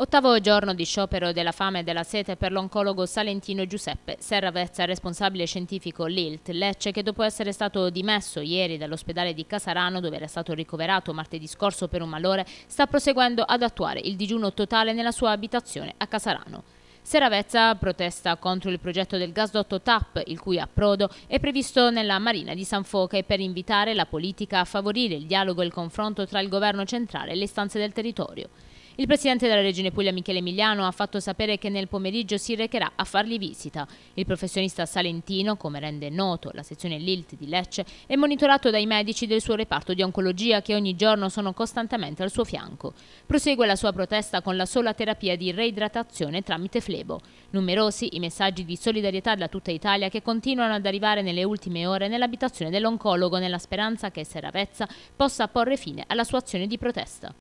Ottavo giorno di sciopero della fame e della sete per l'oncologo salentino Giuseppe Serravezza, responsabile scientifico LILT Lecce, che dopo essere stato dimesso ieri dall'ospedale di Casarano, dove era stato ricoverato martedì scorso per un malore, sta proseguendo ad attuare il digiuno totale nella sua abitazione a Casarano. Seravezza protesta contro il progetto del gasdotto TAP, il cui approdo è previsto nella Marina di San Foca e per invitare la politica a favorire il dialogo e il confronto tra il governo centrale e le istanze del territorio. Il presidente della Regione Puglia Michele Emiliano ha fatto sapere che nel pomeriggio si recherà a fargli visita. Il professionista salentino, come rende noto la sezione LILT di Lecce, è monitorato dai medici del suo reparto di oncologia che ogni giorno sono costantemente al suo fianco. Prosegue la sua protesta con la sola terapia di reidratazione tramite flebo. Numerosi i messaggi di solidarietà da tutta Italia che continuano ad arrivare nelle ultime ore nell'abitazione dell'oncologo nella speranza che Seravezza possa porre fine alla sua azione di protesta.